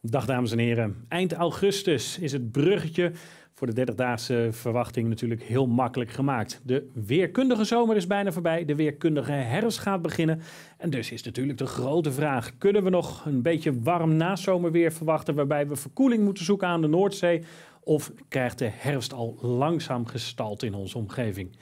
Dag dames en heren. Eind augustus is het bruggetje voor de 30-daagse verwachting natuurlijk heel makkelijk gemaakt. De weerkundige zomer is bijna voorbij, de weerkundige herfst gaat beginnen. En dus is natuurlijk de grote vraag: kunnen we nog een beetje warm nazomerweer verwachten, waarbij we verkoeling moeten zoeken aan de Noordzee? Of krijgt de herfst al langzaam gestald in onze omgeving?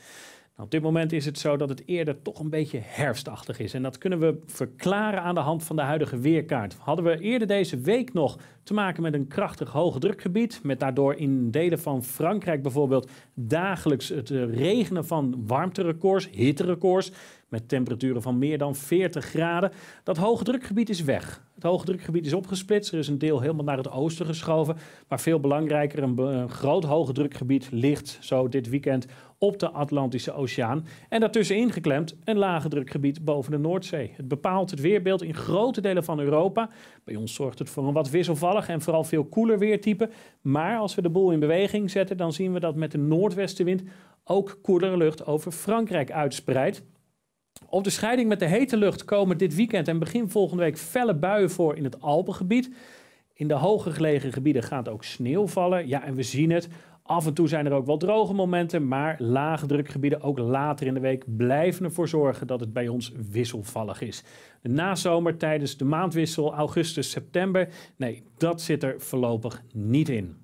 Nou, op dit moment is het zo dat het eerder toch een beetje herfstachtig is. En dat kunnen we verklaren aan de hand van de huidige weerkaart. Hadden we eerder deze week nog te maken met een krachtig hoge drukgebied, met daardoor in delen van Frankrijk bijvoorbeeld dagelijks het eh, regenen van warmterecords, hitterecords, met temperaturen van meer dan 40 graden. Dat hoge drukgebied is weg. Het hoge drukgebied is opgesplitst. Er is een deel helemaal naar het oosten geschoven. Maar veel belangrijker, een, groot hoge drukgebied ligt zo dit weekend op de Atlantische Oceaan. En daartussenin geklemd een lage drukgebied boven de Noordzee. Het bepaalt het weerbeeld in grote delen van Europa. Bij ons zorgt het voor een wat wisselvallig en vooral veel koeler weertype. Maar als we de boel in beweging zetten, dan zien we dat met de noordwestenwind ook koelere lucht over Frankrijk uitspreidt. Op de scheiding met de hete lucht komen dit weekend en begin volgende week felle buien voor in het Alpengebied. In de hoger gelegen gebieden gaat ook sneeuw vallen. Ja, en we zien het. Af en toe zijn er ook wel droge momenten, maar lage drukgebieden ook later in de week blijven ervoor zorgen dat het bij ons wisselvallig is. De nazomer tijdens de maandwissel augustus-september, nee, dat zit er voorlopig niet in.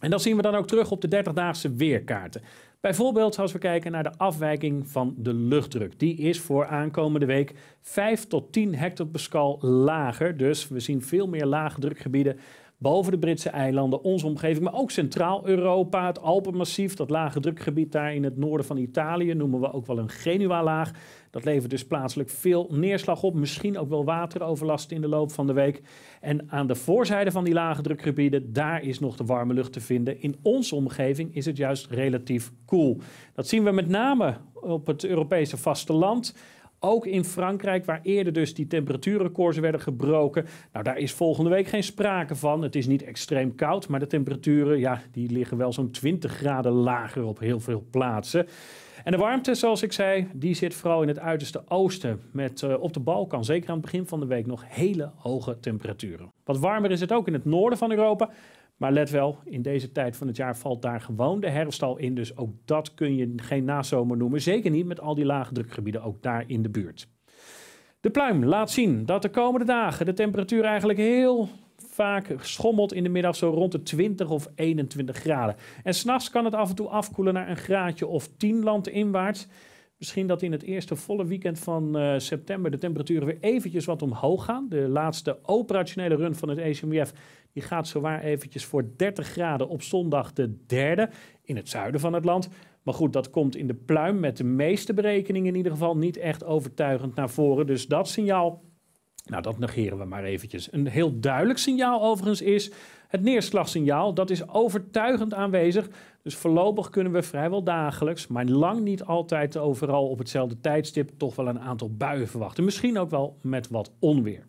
En dat zien we dan ook terug op de 30-daagse weerkaarten. Bijvoorbeeld als we kijken naar de afwijking van de luchtdruk. Die is voor aankomende week 5 tot 10 hectopascal lager. Dus we zien veel meer laagdrukgebieden boven de Britse eilanden, onze omgeving, maar ook Centraal-Europa, het Alpenmassief, dat lage drukgebied daar in het noorden van Italië, noemen we ook wel een Genua-laag. Dat levert dus plaatselijk veel neerslag op, misschien ook wel wateroverlast in de loop van de week. En aan de voorzijde van die lage drukgebieden, daar is nog de warme lucht te vinden. In onze omgeving is het juist relatief koel. Cool. Dat zien we met name op het Europese vasteland. Ook in Frankrijk, waar eerder dus die temperatuurrecords werden gebroken. Nou, daar is volgende week geen sprake van. Het is niet extreem koud, maar de temperaturen ja, die liggen wel zo'n 20 graden lager op heel veel plaatsen. En de warmte, zoals ik zei, die zit vooral in het uiterste oosten. Met eh, op de Balkan, zeker aan het begin van de week, nog hele hoge temperaturen. Wat warmer is het ook in het noorden van Europa. Maar let wel, in deze tijd van het jaar valt daar gewoon de herfst al in. Dus ook dat kun je geen nazomer noemen. Zeker niet met al die lage drukgebieden ook daar in de buurt. De pluim laat zien dat de komende dagen de temperatuur eigenlijk heel vaak schommelt in de middag zo rond de 20 of 21 graden. En s'nachts kan het af en toe afkoelen naar een graadje of 10 landinwaarts. inwaarts. Misschien dat in het eerste volle weekend van eh, september de temperaturen weer eventjes wat omhoog gaan. De laatste operationele run van het ECMWF die gaat zowaar eventjes voor 30 graden op zondag de derde in het zuiden van het land. Maar goed, dat komt in de pluim met de meeste berekeningen in ieder geval niet echt overtuigend naar voren. Dus dat signaal, nou dat negeren we maar eventjes. Een heel duidelijk signaal overigens is het neerslagsignaal, dat is overtuigend aanwezig. Dus voorlopig kunnen we vrijwel dagelijks, maar lang niet altijd overal op hetzelfde tijdstip, toch wel een aantal buien verwachten. Misschien ook wel met wat onweer.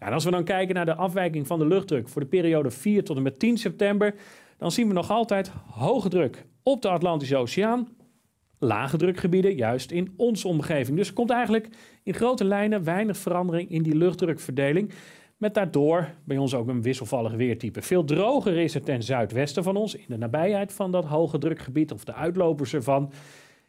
Ja, en als we dan kijken naar de afwijking van de luchtdruk voor de periode 4 tot en met 10 september, dan zien we nog altijd hoge druk op de Atlantische Oceaan. Lage drukgebieden, juist in onze omgeving. Dus er komt eigenlijk in grote lijnen weinig verandering in die luchtdrukverdeling. Met daardoor bij ons ook een wisselvallig weertype. Veel droger is het ten zuidwesten van ons, in de nabijheid van dat hoge drukgebied of de uitlopers ervan.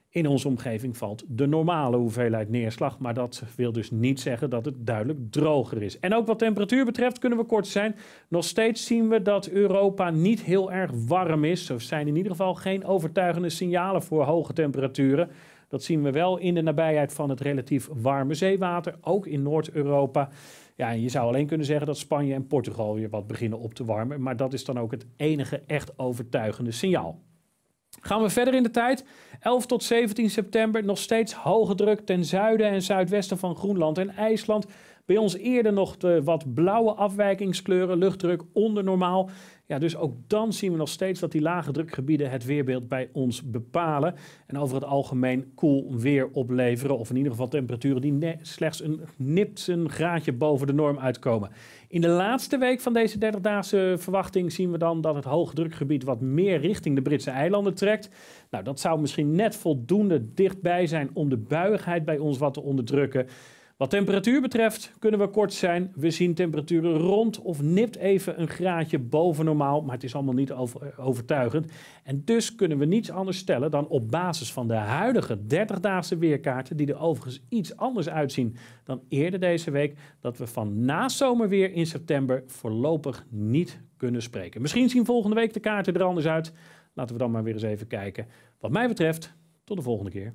In onze omgeving valt de normale hoeveelheid neerslag, maar dat wil dus niet zeggen dat het duidelijk droger is. En ook wat temperatuur betreft kunnen we kort zijn. Nog steeds zien we dat Europa niet heel erg warm is. Er zijn in ieder geval geen overtuigende signalen voor hoge temperaturen. Dat zien we wel in de nabijheid van het relatief warme zeewater, ook in Noord-Europa. Ja, je zou alleen kunnen zeggen dat Spanje en Portugal weer wat beginnen op te warmen. Maar dat is dan ook het enige echt overtuigende signaal. Gaan we verder in de tijd. 11 tot 17 september nog steeds hoge druk ten zuiden en zuidwesten van Groenland en IJsland. Bij ons eerder nog de wat blauwe afwijkingskleuren, luchtdruk onder normaal. Ja, dus ook dan zien we nog steeds dat die lage drukgebieden het weerbeeld bij ons bepalen. En over het algemeen koel cool weer opleveren. Of in ieder geval temperaturen die slechts een nipt een graadje boven de norm uitkomen. In de laatste week van deze 30-daagse verwachting zien we dan dat het hoogdrukgebied wat meer richting de Britse eilanden trekt. Nou, dat zou misschien net voldoende dichtbij zijn om de buigheid bij ons wat te onderdrukken. Wat temperatuur betreft kunnen we kort zijn. We zien temperaturen rond of nipt even een graadje boven normaal, maar het is allemaal niet eh, overtuigend. En dus kunnen we niets anders stellen dan op basis van de huidige 30-daagse weerkaarten, die er overigens iets anders uitzien dan eerder deze week, dat we van na zomerweer in september voorlopig niet kunnen spreken. Misschien zien volgende week de kaarten er anders uit. Laten we dan maar weer eens even kijken. Wat mij betreft, tot de volgende keer.